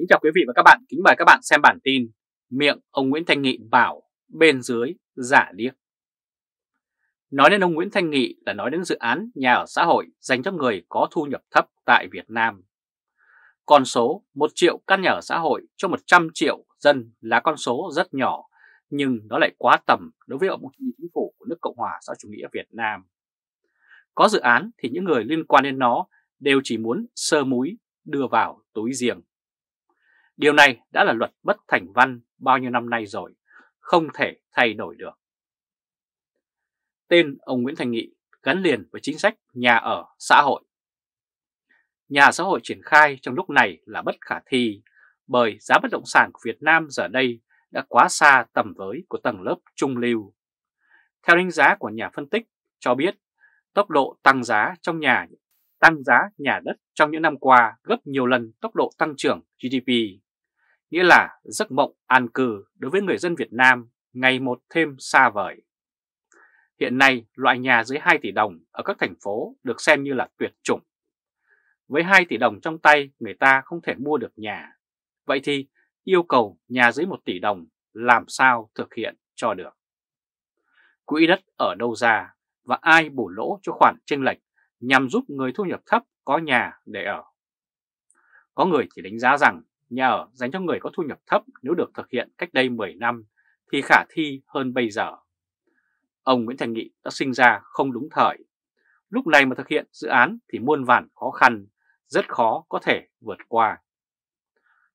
Kính chào quý vị và các bạn, kính mời các bạn xem bản tin Miệng ông Nguyễn Thanh Nghị bảo bên dưới giả điếc Nói đến ông Nguyễn Thanh Nghị là nói đến dự án nhà ở xã hội dành cho người có thu nhập thấp tại Việt Nam Con số 1 triệu căn nhà ở xã hội cho 100 triệu dân là con số rất nhỏ Nhưng nó lại quá tầm đối với ông chính phủ của nước Cộng hòa xã chủ nghĩa Việt Nam Có dự án thì những người liên quan đến nó đều chỉ muốn sơ múi đưa vào túi riêng Điều này đã là luật bất thành văn bao nhiêu năm nay rồi, không thể thay đổi được. Tên ông Nguyễn Thành Nghị gắn liền với chính sách nhà ở xã hội. Nhà xã hội triển khai trong lúc này là bất khả thi bởi giá bất động sản của Việt Nam giờ đây đã quá xa tầm với của tầng lớp trung lưu. Theo đánh giá của nhà phân tích cho biết, tốc độ tăng giá trong nhà tăng giá nhà đất trong những năm qua gấp nhiều lần tốc độ tăng trưởng GDP nghĩa là giấc mộng an cư đối với người dân Việt Nam ngày một thêm xa vời. Hiện nay, loại nhà dưới 2 tỷ đồng ở các thành phố được xem như là tuyệt chủng. Với 2 tỷ đồng trong tay, người ta không thể mua được nhà. Vậy thì, yêu cầu nhà dưới 1 tỷ đồng làm sao thực hiện cho được? Quỹ đất ở đâu ra và ai bù lỗ cho khoản chênh lệch nhằm giúp người thu nhập thấp có nhà để ở? Có người chỉ đánh giá rằng nhà ở dành cho người có thu nhập thấp nếu được thực hiện cách đây 10 năm thì khả thi hơn bây giờ. Ông Nguyễn Thành Nghị đã sinh ra không đúng thời. Lúc này mà thực hiện dự án thì muôn vàn khó khăn, rất khó có thể vượt qua.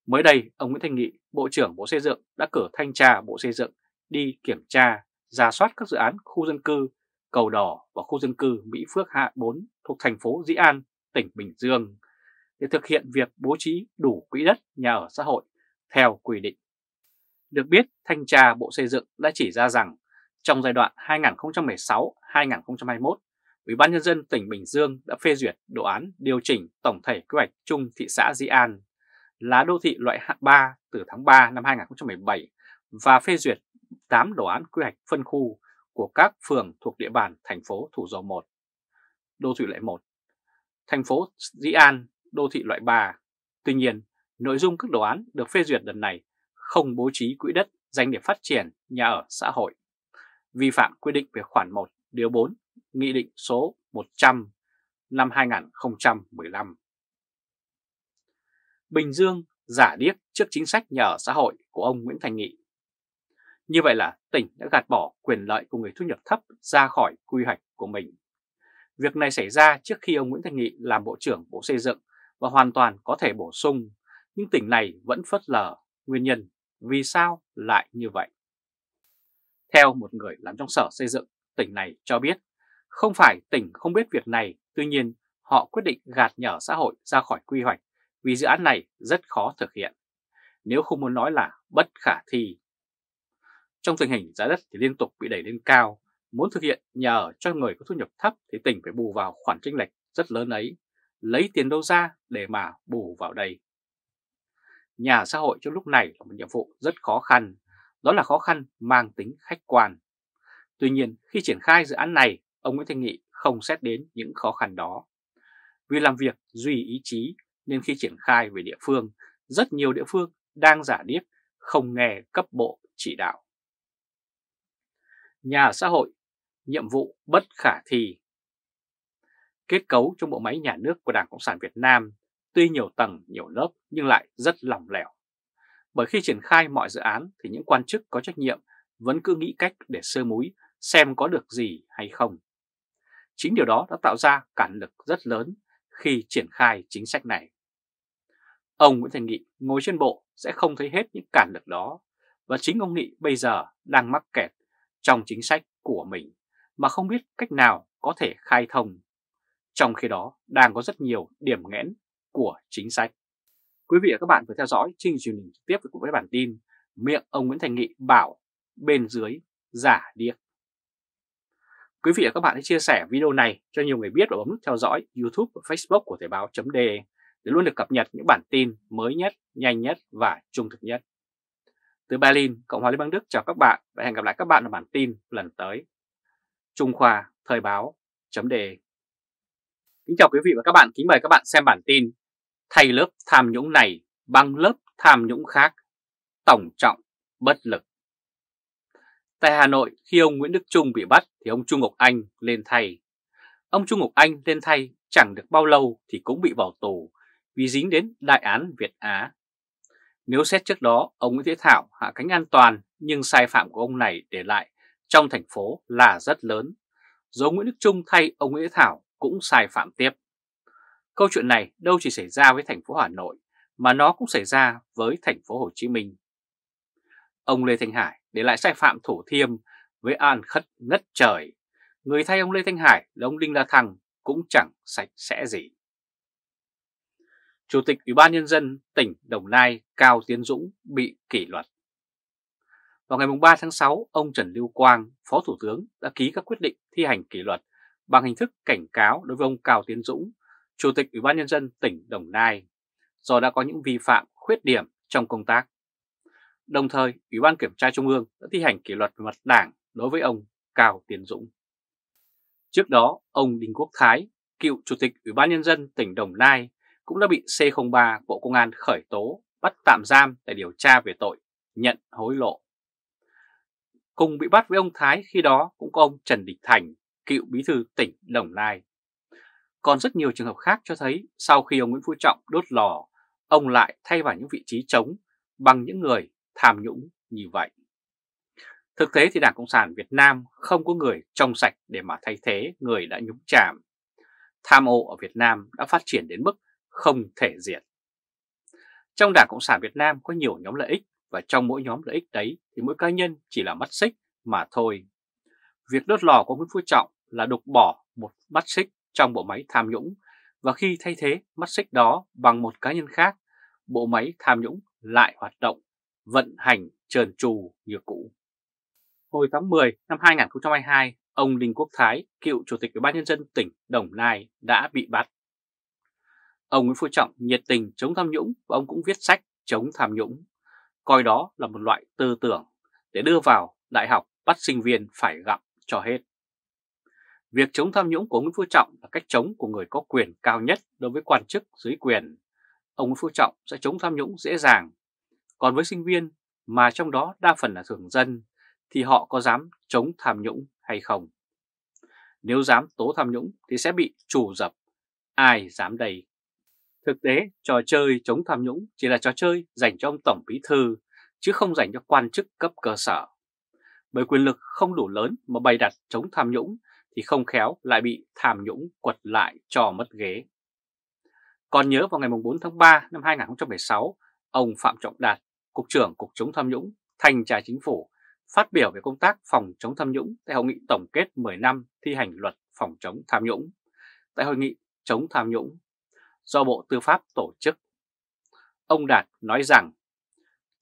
Mới đây, ông Nguyễn Thành Nghị, Bộ trưởng Bộ Xây dựng đã cử thanh tra Bộ Xây dựng đi kiểm tra, ra soát các dự án khu dân cư Cầu Đỏ và khu dân cư Mỹ Phước Hạ 4 thuộc thành phố Dĩ An, tỉnh Bình Dương để thực hiện việc bố trí đủ quỹ đất nhà ở xã hội theo quy định. Được biết, Thanh tra Bộ Xây dựng đã chỉ ra rằng trong giai đoạn 2016-2021, Ủy ban Nhân dân tỉnh Bình Dương đã phê duyệt đồ án điều chỉnh tổng thể quy hoạch chung thị xã Di An là đô thị loại hạng 3 từ tháng 3 năm 2017 và phê duyệt 8 đồ án quy hoạch phân khu của các phường thuộc địa bàn thành phố Thủ Dầu 1, đô thị loại 1. Thành phố Di An đô thị loại 3. Tuy nhiên, nội dung các đồ án được phê duyệt lần này không bố trí quỹ đất dành để phát triển nhà ở xã hội, vi phạm quy định về khoản 1 điều 4 Nghị định số 100 năm 2015. Bình Dương giả điếc trước chính sách nhà ở xã hội của ông Nguyễn Thành Nghị. Như vậy là tỉnh đã gạt bỏ quyền lợi của người thu nhập thấp ra khỏi quy hoạch của mình. Việc này xảy ra trước khi ông Nguyễn Thành Nghị làm Bộ trưởng Bộ Xây dựng và hoàn toàn có thể bổ sung, nhưng tỉnh này vẫn phớt lờ nguyên nhân vì sao lại như vậy. Theo một người làm trong sở xây dựng, tỉnh này cho biết không phải tỉnh không biết việc này, tuy nhiên họ quyết định gạt nhở xã hội ra khỏi quy hoạch vì dự án này rất khó thực hiện, nếu không muốn nói là bất khả thi. Trong tình hình giá đất thì liên tục bị đẩy lên cao, muốn thực hiện nhà ở cho người có thu nhập thấp thì tỉnh phải bù vào khoản chênh lệch rất lớn ấy lấy tiền đâu ra để mà bù vào đây. Nhà xã hội trong lúc này là một nhiệm vụ rất khó khăn, đó là khó khăn mang tính khách quan. Tuy nhiên, khi triển khai dự án này, ông Nguyễn Thanh Nghị không xét đến những khó khăn đó. Vì làm việc duy ý chí nên khi triển khai về địa phương, rất nhiều địa phương đang giả điếc, không nghe cấp bộ chỉ đạo. Nhà xã hội, nhiệm vụ bất khả thi Kết cấu trong bộ máy nhà nước của Đảng Cộng sản Việt Nam tuy nhiều tầng, nhiều lớp nhưng lại rất lỏng lẻo. Bởi khi triển khai mọi dự án thì những quan chức có trách nhiệm vẫn cứ nghĩ cách để sơ múi xem có được gì hay không. Chính điều đó đã tạo ra cản lực rất lớn khi triển khai chính sách này. Ông Nguyễn Thành Nghị ngồi trên bộ sẽ không thấy hết những cản lực đó và chính ông Nghị bây giờ đang mắc kẹt trong chính sách của mình mà không biết cách nào có thể khai thông trong khi đó, đang có rất nhiều điểm nghẽn của chính sách. Quý vị và các bạn vừa theo dõi chương trình truyền hình trực tiếp cùng với bản tin Miệng ông Nguyễn Thành Nghị bảo bên dưới giả điếc. Quý vị và các bạn hãy chia sẻ video này cho nhiều người biết và bấm nút theo dõi YouTube và Facebook của Thời báo .de để luôn được cập nhật những bản tin mới nhất, nhanh nhất và trung thực nhất. Từ Berlin, Cộng hòa Liên bang Đức chào các bạn và hẹn gặp lại các bạn ở bản tin lần tới. Trung Khoa Thời báo .de Kính chào quý vị và các bạn, kính mời các bạn xem bản tin Thay lớp tham nhũng này bằng lớp tham nhũng khác Tổng trọng bất lực Tại Hà Nội, khi ông Nguyễn Đức Trung bị bắt thì ông Trung Ngọc Anh lên thay Ông Trung Ngọc Anh lên thay chẳng được bao lâu thì cũng bị vào tù vì dính đến đại án Việt Á Nếu xét trước đó, ông Nguyễn Thế Thảo hạ cánh an toàn nhưng sai phạm của ông này để lại trong thành phố là rất lớn. Dấu Nguyễn Đức Trung thay ông Nguyễn Thế Thảo cũng sai phạm tiếp. Câu chuyện này đâu chỉ xảy ra với thành phố Hà Nội mà nó cũng xảy ra với thành phố Hồ Chí Minh. Ông Lê Thanh Hải để lại sai phạm thổ thiêm với an khất ngất trời. Người thay ông Lê Thanh Hải là ông Đinh La Thăng cũng chẳng sạch sẽ gì. Chủ tịch Ủy ban Nhân dân tỉnh Đồng Nai Cao Tiến Dũng bị kỷ luật. Vào ngày 3 tháng 6, ông Trần Lưu Quang, Phó Thủ tướng đã ký các quyết định thi hành kỷ luật bằng hình thức cảnh cáo đối với ông Cao Tiến Dũng, Chủ tịch Ủy ban Nhân dân tỉnh Đồng Nai, do đã có những vi phạm, khuyết điểm trong công tác. Đồng thời, Ủy ban Kiểm tra Trung ương đã thi hành kỷ luật về mặt đảng đối với ông Cao Tiến Dũng. Trước đó, ông Đinh Quốc Thái, cựu Chủ tịch Ủy ban Nhân dân tỉnh Đồng Nai, cũng đã bị C03 Bộ Công an khởi tố, bắt tạm giam để điều tra về tội nhận hối lộ. Cùng bị bắt với ông Thái khi đó cũng có ông Trần Đình Thành, cựu bí thư tỉnh Đồng Nai. Còn rất nhiều trường hợp khác cho thấy sau khi ông Nguyễn Phú Trọng đốt lò, ông lại thay vào những vị trí trống bằng những người tham nhũng như vậy. Thực tế thì Đảng Cộng sản Việt Nam không có người trong sạch để mà thay thế người đã nhúng chàm. Tham ô ở Việt Nam đã phát triển đến mức không thể diệt. Trong Đảng Cộng sản Việt Nam có nhiều nhóm lợi ích và trong mỗi nhóm lợi ích đấy thì mỗi cá nhân chỉ là mắt xích mà thôi. Việc đốt lò của Nguyễn Phú Trọng là đục bỏ một mắt xích trong bộ máy tham nhũng và khi thay thế mắt xích đó bằng một cá nhân khác, bộ máy tham nhũng lại hoạt động, vận hành trơn trù như cũ. Hồi tháng 10 năm 2022, ông Đinh Quốc Thái, cựu Chủ tịch Ủy ban Nhân dân tỉnh Đồng Nai đã bị bắt. Ông Nguyễn Phú Trọng nhiệt tình chống tham nhũng và ông cũng viết sách chống tham nhũng, coi đó là một loại tư tưởng để đưa vào đại học bắt sinh viên phải gặp cho hết. Việc chống tham nhũng của Nguyễn Phú Trọng là cách chống của người có quyền cao nhất đối với quan chức dưới quyền. Ông Nguyễn Phú Trọng sẽ chống tham nhũng dễ dàng. Còn với sinh viên, mà trong đó đa phần là thường dân, thì họ có dám chống tham nhũng hay không? Nếu dám tố tham nhũng thì sẽ bị trù dập. Ai dám đầy? Thực tế, trò chơi chống tham nhũng chỉ là trò chơi dành cho ông Tổng Bí Thư, chứ không dành cho quan chức cấp cơ sở. Bởi quyền lực không đủ lớn mà bày đặt chống tham nhũng thì không khéo lại bị tham nhũng quật lại cho mất ghế. Còn nhớ vào ngày 4 tháng 3 năm 2016, ông Phạm Trọng Đạt, Cục trưởng Cục chống tham nhũng, thành tra chính phủ, phát biểu về công tác phòng chống tham nhũng tại hội nghị tổng kết 10 năm thi hành luật phòng chống tham nhũng, tại hội nghị chống tham nhũng do Bộ Tư pháp tổ chức. Ông Đạt nói rằng,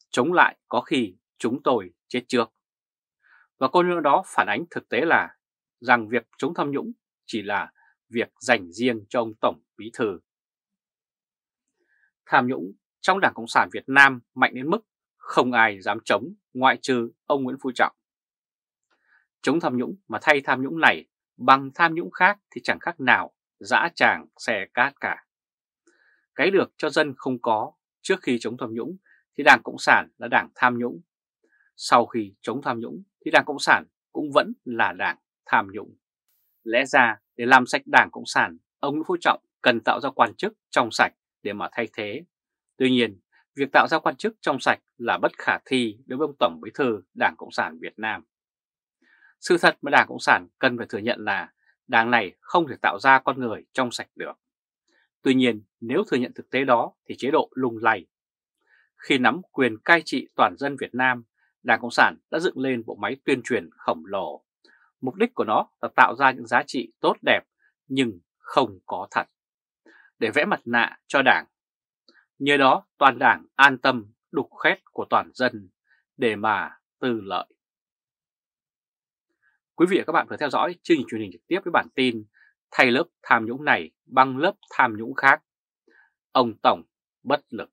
chống lại có khi chúng tôi chết trước. Và câu nói đó phản ánh thực tế là rằng việc chống tham nhũng chỉ là việc dành riêng cho ông Tổng Bí Thư. Tham nhũng trong Đảng Cộng sản Việt Nam mạnh đến mức không ai dám chống ngoại trừ ông Nguyễn Phú Trọng. Chống tham nhũng mà thay tham nhũng này bằng tham nhũng khác thì chẳng khác nào dã tràng xe cát cả. Cái được cho dân không có trước khi chống tham nhũng thì Đảng Cộng sản là đảng tham nhũng. Sau khi chống tham nhũng thì Đảng Cộng sản cũng vẫn là đảng tham nhũng. Lẽ ra để làm sạch Đảng Cộng sản, ông Nguyễn Phú Trọng cần tạo ra quan chức trong sạch để mà thay thế. Tuy nhiên, việc tạo ra quan chức trong sạch là bất khả thi đối với ông Tổng Bí thư Đảng Cộng sản Việt Nam. Sự thật mà Đảng Cộng sản cần phải thừa nhận là Đảng này không thể tạo ra con người trong sạch được. Tuy nhiên, nếu thừa nhận thực tế đó thì chế độ lung lay. Khi nắm quyền cai trị toàn dân Việt Nam, Đảng Cộng sản đã dựng lên bộ máy tuyên truyền khổng lồ, Mục đích của nó là tạo ra những giá trị tốt đẹp nhưng không có thật, để vẽ mặt nạ cho đảng. Nhờ đó toàn đảng an tâm đục khét của toàn dân để mà tư lợi. Quý vị và các bạn vừa theo dõi chương trình truyền hình trực tiếp với bản tin Thay lớp tham nhũng này bằng lớp tham nhũng khác. Ông Tổng bất lực.